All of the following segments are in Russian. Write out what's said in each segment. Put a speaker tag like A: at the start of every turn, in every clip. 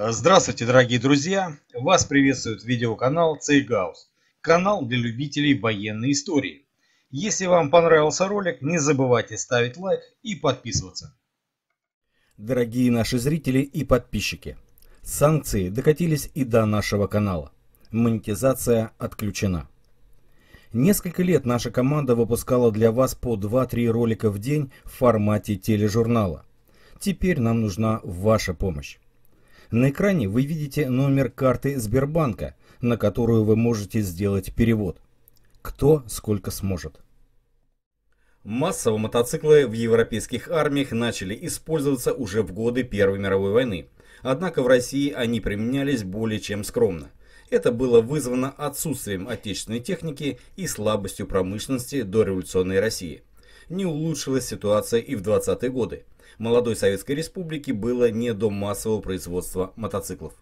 A: Э, здравствуйте, дорогие друзья! Вас приветствует видеоканал Цейгаус, канал для любителей военной истории. Если вам понравился ролик, не забывайте ставить лайк и подписываться. Дорогие наши зрители и подписчики, санкции докатились и до нашего канала. Монетизация отключена. Несколько лет наша команда выпускала для вас по 2-3 ролика в день в формате тележурнала. Теперь нам нужна ваша помощь. На экране вы видите номер карты Сбербанка, на которую вы можете сделать перевод. Кто сколько сможет. Массово мотоциклы в европейских армиях начали использоваться уже в годы Первой мировой войны. Однако в России они применялись более чем скромно. Это было вызвано отсутствием отечественной техники и слабостью промышленности до революционной России. Не улучшилась ситуация и в 20-е годы молодой Советской Республики было не до массового производства мотоциклов.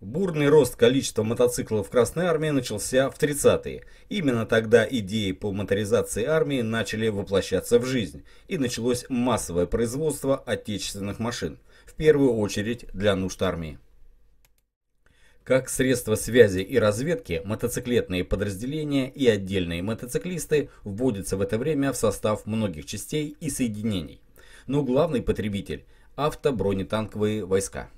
A: Бурный рост количества мотоциклов в Красной Армии начался в 30-е. Именно тогда идеи по моторизации армии начали воплощаться в жизнь, и началось массовое производство отечественных машин, в первую очередь для нужд армии. Как средство связи и разведки, мотоциклетные подразделения и отдельные мотоциклисты вводятся в это время в состав многих частей и соединений – но ну, главный потребитель – автобронетанковые войска.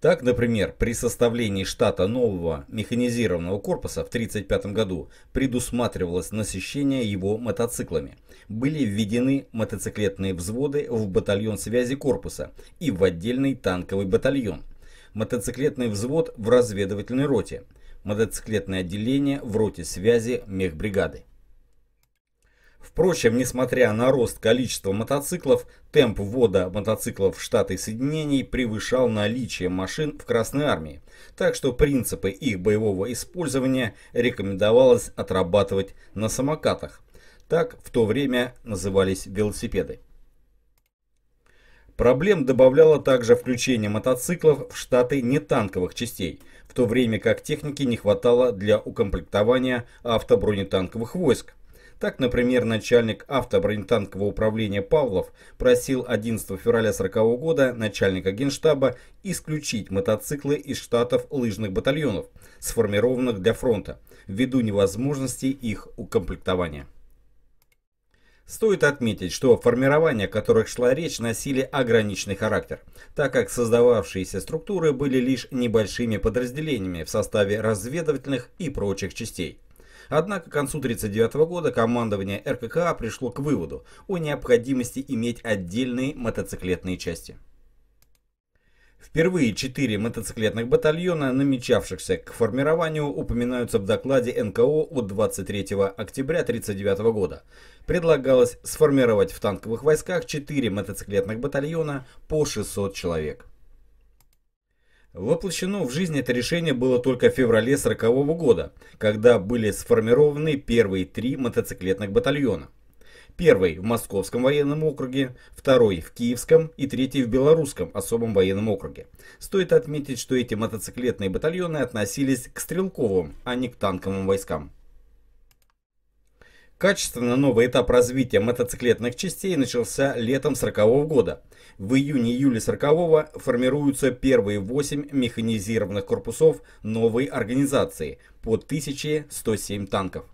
A: Так, например, при составлении штата нового механизированного корпуса в 1935 году предусматривалось насыщение его мотоциклами. Были введены мотоциклетные взводы в батальон связи корпуса и в отдельный танковый батальон. Мотоциклетный взвод в разведывательной роте. Мотоциклетное отделение в роте связи мехбригады. Впрочем, несмотря на рост количества мотоциклов, темп ввода мотоциклов в Штаты Соединений превышал наличие машин в Красной Армии, так что принципы их боевого использования рекомендовалось отрабатывать на самокатах. Так в то время назывались велосипеды. Проблем добавляло также включение мотоциклов в штаты нетанковых частей, в то время как техники не хватало для укомплектования автобронетанковых войск. Так, например, начальник автобронетанкового управления Павлов просил 11 февраля 1940 года начальника генштаба исключить мотоциклы из штатов лыжных батальонов, сформированных для фронта, ввиду невозможности их укомплектования. Стоит отметить, что формирования, о которых шла речь, носили ограниченный характер, так как создававшиеся структуры были лишь небольшими подразделениями в составе разведывательных и прочих частей. Однако к концу 1939 года командование РККА пришло к выводу о необходимости иметь отдельные мотоциклетные части. Впервые четыре мотоциклетных батальона, намечавшихся к формированию, упоминаются в докладе НКО от 23 октября 1939 года. Предлагалось сформировать в танковых войсках четыре мотоциклетных батальона по 600 человек. Воплощено в жизнь это решение было только в феврале 1940 года, когда были сформированы первые три мотоциклетных батальона. Первый в Московском военном округе, второй в Киевском и третий в Белорусском особом военном округе. Стоит отметить, что эти мотоциклетные батальоны относились к стрелковым, а не к танковым войскам. Качественно новый этап развития мотоциклетных частей начался летом 40 -го года. В июне-июле 40 го формируются первые 8 механизированных корпусов новой организации по 1107 танков.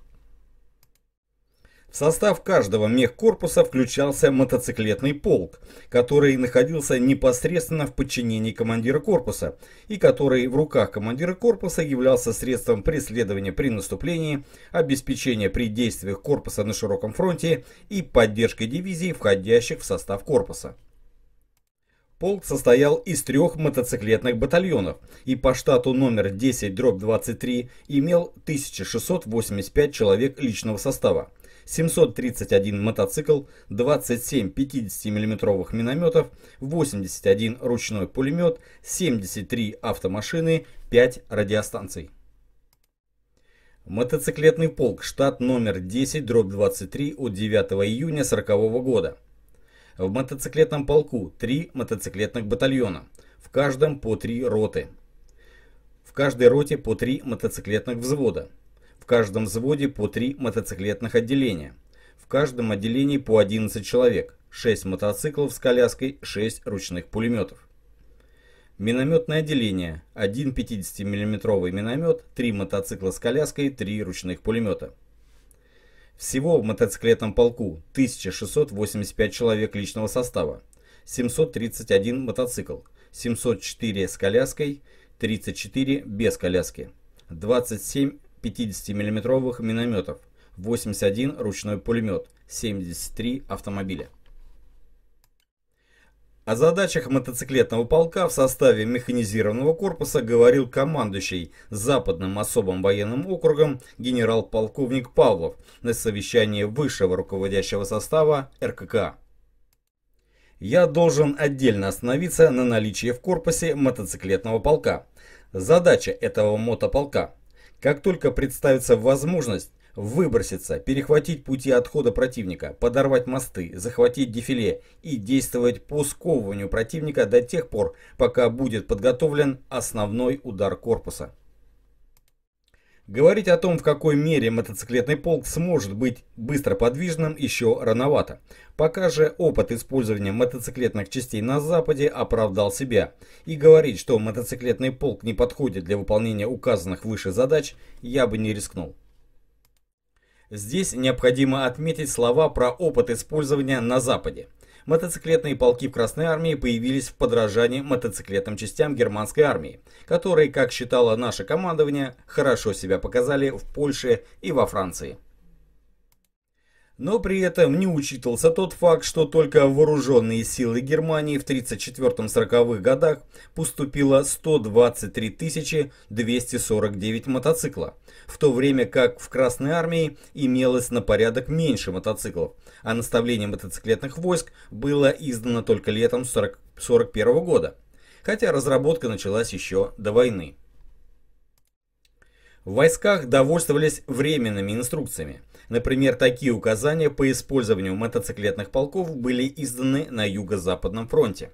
A: В состав каждого мехкорпуса включался мотоциклетный полк, который находился непосредственно в подчинении командира корпуса и который в руках командира корпуса являлся средством преследования при наступлении, обеспечения при действиях корпуса на широком фронте и поддержкой дивизий, входящих в состав корпуса. Полк состоял из трех мотоциклетных батальонов и по штату номер 10-23 имел 1685 человек личного состава. 731 мотоцикл, 27 50-мм минометов, 81 ручной пулемет, 73 автомашины, 5 радиостанций. Мотоциклетный полк, штат номер 10, дробь 23 от 9 июня 40 года. В мотоциклетном полку 3 мотоциклетных батальона, в каждом по 3 роты. В каждой роте по 3 мотоциклетных взвода каждом взводе по 3 мотоциклетных отделения. В каждом отделении по 11 человек, 6 мотоциклов с коляской, 6 ручных пулеметов. Минометное отделение. 1 50 миллиметровый миномет, 3 мотоцикла с коляской, 3 ручных пулемета. Всего в мотоциклетном полку 1685 человек личного состава, 731 мотоцикл, 704 с коляской, 34 без коляски, 27 50-мм минометов, 81 ручной пулемет, 73 автомобиля. О задачах мотоциклетного полка в составе механизированного корпуса говорил командующий Западным особым военным округом генерал-полковник Павлов на совещании высшего руководящего состава РКК. Я должен отдельно остановиться на наличии в корпусе мотоциклетного полка. Задача этого мотополка – как только представится возможность выброситься, перехватить пути отхода противника, подорвать мосты, захватить дефиле и действовать по сковыванию противника до тех пор, пока будет подготовлен основной удар корпуса. Говорить о том, в какой мере мотоциклетный полк сможет быть быстро подвижным, еще рановато. Пока же опыт использования мотоциклетных частей на Западе оправдал себя. И говорить, что мотоциклетный полк не подходит для выполнения указанных выше задач, я бы не рискнул. Здесь необходимо отметить слова про опыт использования на Западе. Мотоциклетные полки в Красной Армии появились в подражании мотоциклетным частям германской армии, которые, как считало наше командование, хорошо себя показали в Польше и во Франции. Но при этом не учитывался тот факт, что только вооруженные силы Германии в 1934-1940 годах поступило 123 249 мотоцикла, в то время как в Красной армии имелось на порядок меньше мотоциклов, а наставление мотоциклетных войск было издано только летом 1941 -го года, хотя разработка началась еще до войны. В войсках довольствовались временными инструкциями. Например, такие указания по использованию мотоциклетных полков были изданы на Юго-Западном фронте.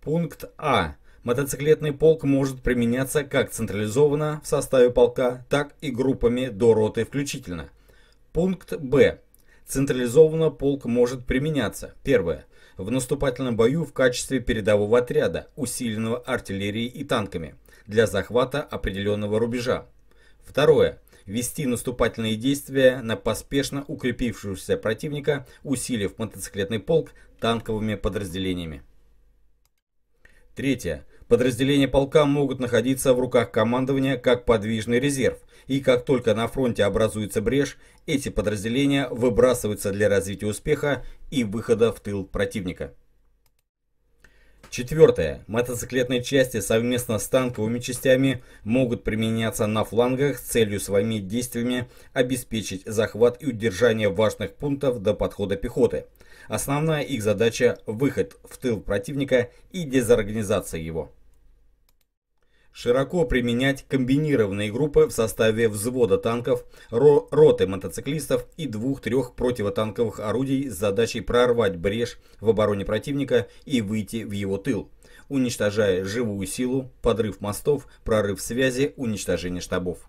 A: Пункт А. Мотоциклетный полк может применяться как централизованно в составе полка, так и группами до роты включительно. Пункт Б. Централизованно полк может применяться. Первое. В наступательном бою в качестве передового отряда, усиленного артиллерией и танками, для захвата определенного рубежа. Второе вести наступательные действия на поспешно укрепившегося противника, усилив мотоциклетный полк танковыми подразделениями. Третье. Подразделения полка могут находиться в руках командования как подвижный резерв, и как только на фронте образуется брешь, эти подразделения выбрасываются для развития успеха и выхода в тыл противника. Четвертое. Мотоциклетные части совместно с танковыми частями могут применяться на флангах с целью своими действиями обеспечить захват и удержание важных пунктов до подхода пехоты. Основная их задача – выход в тыл противника и дезорганизация его. Широко применять комбинированные группы в составе взвода танков, роты мотоциклистов и двух-трех противотанковых орудий с задачей прорвать брешь в обороне противника и выйти в его тыл, уничтожая живую силу, подрыв мостов, прорыв связи, уничтожение штабов.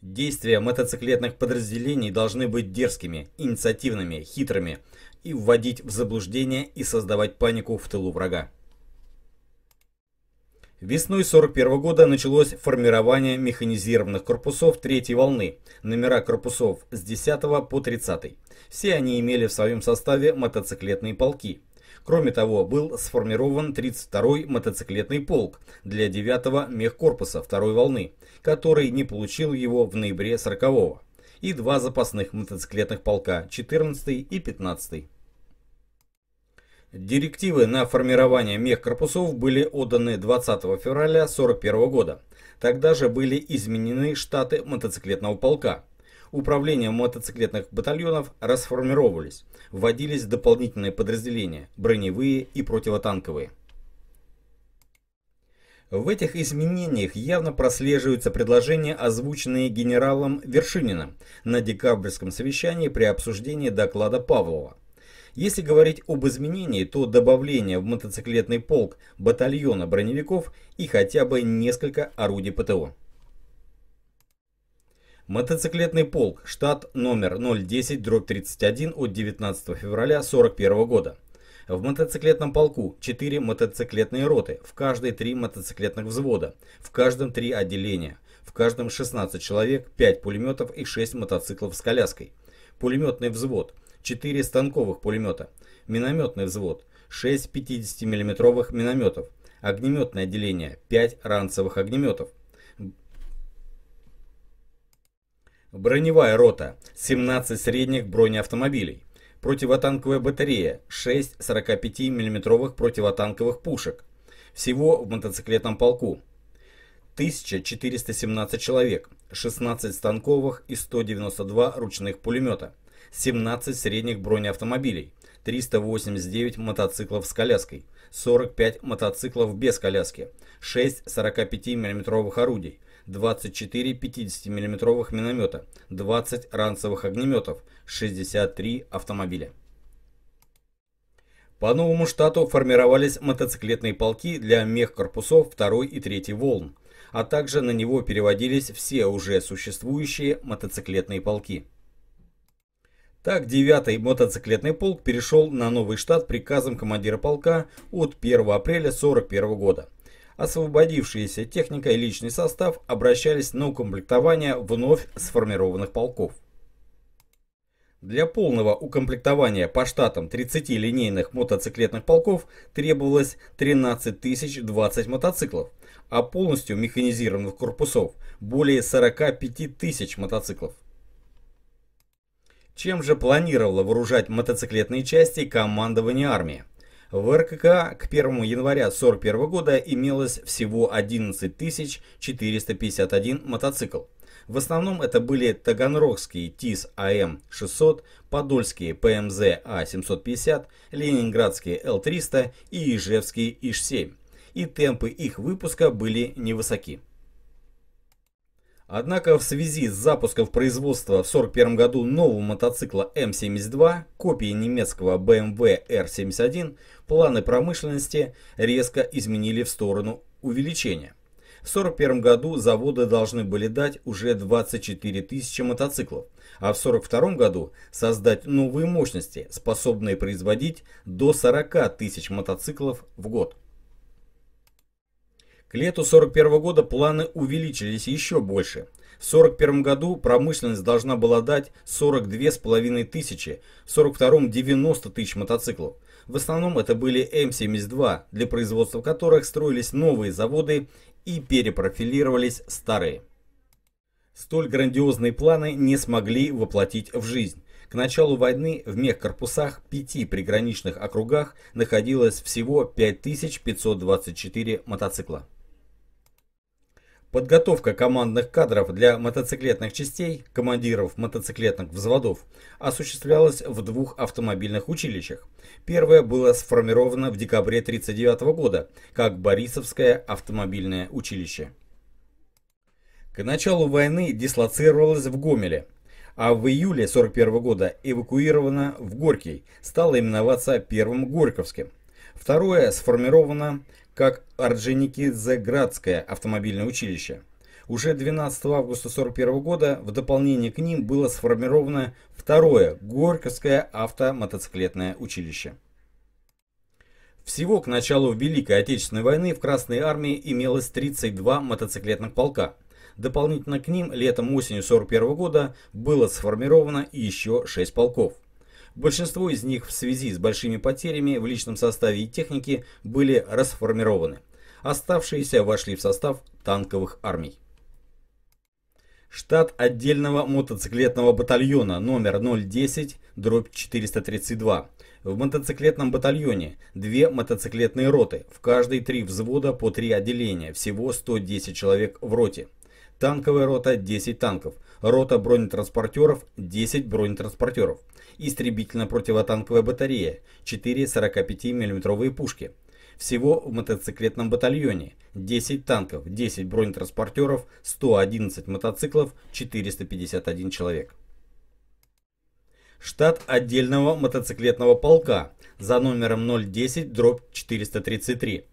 A: Действия мотоциклетных подразделений должны быть дерзкими, инициативными, хитрыми и вводить в заблуждение и создавать панику в тылу врага. Весной 41 года началось формирование механизированных корпусов третьей волны, номера корпусов с 10 по 30. Все они имели в своем составе мотоциклетные полки. Кроме того, был сформирован 32-й мотоциклетный полк для 9-го мехкорпуса второй волны, который не получил его в ноябре 40-го, и два запасных мотоциклетных полка 14 и 15. -й. Директивы на формирование мехкорпусов были отданы 20 февраля 1941 года. Тогда же были изменены штаты мотоциклетного полка. Управления мотоциклетных батальонов расформировались. Вводились дополнительные подразделения – броневые и противотанковые. В этих изменениях явно прослеживаются предложения, озвученные генералом Вершининым на декабрьском совещании при обсуждении доклада Павлова. Если говорить об изменении, то добавление в мотоциклетный полк батальона броневиков и хотя бы несколько орудий ПТО. Мотоциклетный полк, штат номер 010-31 от 19 февраля 1941 года. В мотоциклетном полку 4 мотоциклетные роты, в каждой 3 мотоциклетных взвода, в каждом 3 отделения, в каждом 16 человек, 5 пулеметов и 6 мотоциклов с коляской. Пулеметный взвод – 4 станковых пулемета, минометный взвод, 6 50 миллиметровых минометов, огнеметное отделение, 5 ранцевых огнеметов, броневая рота, 17 средних бронеавтомобилей, противотанковая батарея, 6 45 миллиметровых противотанковых пушек. Всего в мотоциклетном полку 1417 человек, 16 станковых и 192 ручных пулемета – 17 средних бронеавтомобилей, 389 мотоциклов с коляской, 45 мотоциклов без коляски, 6 45 миллиметровых орудий, 24 50 миллиметровых миномета, 20 ранцевых огнеметов, 63 автомобиля. По новому штату формировались мотоциклетные полки для мехкорпусов 2 и 3 волн, а также на него переводились все уже существующие мотоциклетные полки. Так, 9-й мотоциклетный полк перешел на новый штат приказом командира полка от 1 апреля 1941 года. Освободившиеся техника и личный состав обращались на укомплектование вновь сформированных полков. Для полного укомплектования по штатам 30 линейных мотоциклетных полков требовалось 13 020 мотоциклов, а полностью механизированных корпусов более 45 тысяч мотоциклов. Чем же планировало вооружать мотоциклетные части командование армии? В РКК к 1 января 1941 года имелось всего 11 451 мотоцикл. В основном это были таганрогские ТИС АМ-600, подольские ПМЗ А-750, ленинградские Л-300 и ижевские ИШ 7 И темпы их выпуска были невысоки. Однако в связи с запуском производства в 1941 году нового мотоцикла М72, копии немецкого BMW R71, эм планы промышленности резко изменили в сторону увеличения. В 1941 году заводы должны были дать уже 24 тысячи мотоциклов, а в 1942 году создать новые мощности, способные производить до 40 тысяч мотоциклов в год. К лету 1941 года планы увеличились еще больше. В 1941 году промышленность должна была дать 42,5 тысячи, в 1942 90 тысяч мотоциклов. В основном это были М-72, для производства которых строились новые заводы и перепрофилировались старые. Столь грандиозные планы не смогли воплотить в жизнь. К началу войны в мехкорпусах пяти приграничных округах находилось всего 5524 мотоцикла. Подготовка командных кадров для мотоциклетных частей, командиров мотоциклетных взводов, осуществлялась в двух автомобильных училищах. Первое было сформировано в декабре 1939 года, как Борисовское автомобильное училище. К началу войны дислоцировалось в Гомеле, а в июле 1941 года эвакуировано в Горький, стало именоваться Первым Горьковским. Второе сформировано как Орджоникидзе-Градское автомобильное училище. Уже 12 августа 1941 года в дополнение к ним было сформировано второе Горьковское автомотоциклетное училище. Всего к началу Великой Отечественной войны в Красной Армии имелось 32 мотоциклетных полка. Дополнительно к ним летом-осенью 1941 года было сформировано еще 6 полков. Большинство из них в связи с большими потерями в личном составе и технике были расформированы. Оставшиеся вошли в состав танковых армий. Штат отдельного мотоциклетного батальона номер 010 дробь 432. В мотоциклетном батальоне две мотоциклетные роты, в каждой три взвода по три отделения, всего 110 человек в роте. Танковая рота 10 танков – рота бронетранспортеров 10 бронетранспортеров, истребительно-противотанковая батарея, 4 45 миллиметровые пушки. Всего в мотоциклетном батальоне 10 танков, 10 бронетранспортеров, 111 мотоциклов, 451 человек. Штат отдельного мотоциклетного полка за номером 010 дробь 433.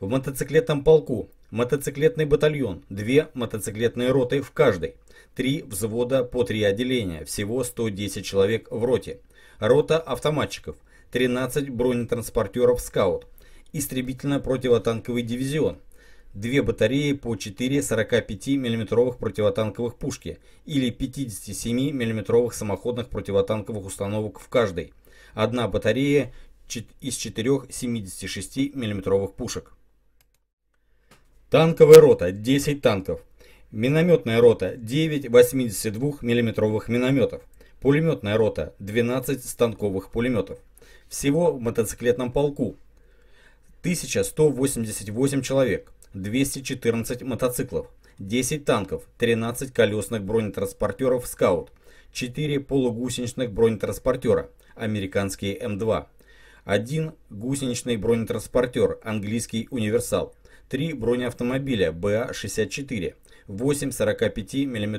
A: В мотоциклетном полку мотоциклетный батальон, 2 мотоциклетные роты в каждой. Три взвода по три отделения, всего 110 человек в роте. Рота автоматчиков, 13 бронетранспортеров «Скаут», истребительно-противотанковый дивизион, две батареи по 4 45 миллиметровых противотанковых пушки или 57 миллиметровых самоходных противотанковых установок в каждой, одна батарея из 4 76 миллиметровых пушек. Танковая рота, 10 танков, Минометная рота 9 82 миллиметровых минометов. Пулеметная рота 12 станковых пулеметов. Всего в мотоциклетном полку 1188 человек, 214 мотоциклов, 10 танков, 13 колесных бронетранспортеров «Скаут», 4 полугусеничных бронетранспортера «Американские М2», 1 гусеничный бронетранспортер «Английский универсал», 3 бронеавтомобиля «БА-64», 8 45 мм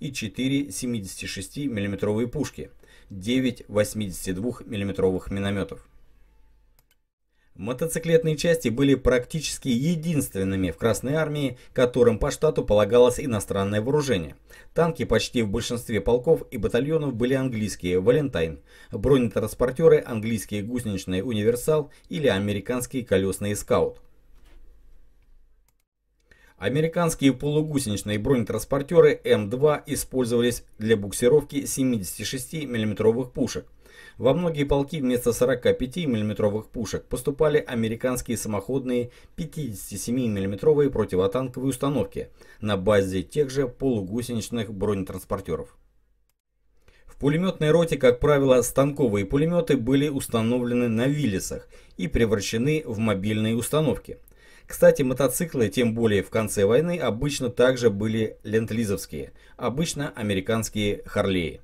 A: и 4 76 мм пушки, 9 82 мм минометов. Мотоциклетные части были практически единственными в Красной Армии, которым по штату полагалось иностранное вооружение. Танки почти в большинстве полков и батальонов были английские «Валентайн», бронетранспортеры английские гусеничные «Универсал» или американские колесные «Скаут». Американские полугусеничные бронетранспортеры М2 использовались для буксировки 76 мм пушек. Во многие полки вместо 45 мм пушек поступали американские самоходные 57 мм противотанковые установки на базе тех же полугусеничных бронетранспортеров. В пулеметной роте, как правило, станковые пулеметы были установлены на виллисах и превращены в мобильные установки – кстати, мотоциклы, тем более в конце войны, обычно также были лентлизовские, обычно американские Харлеи.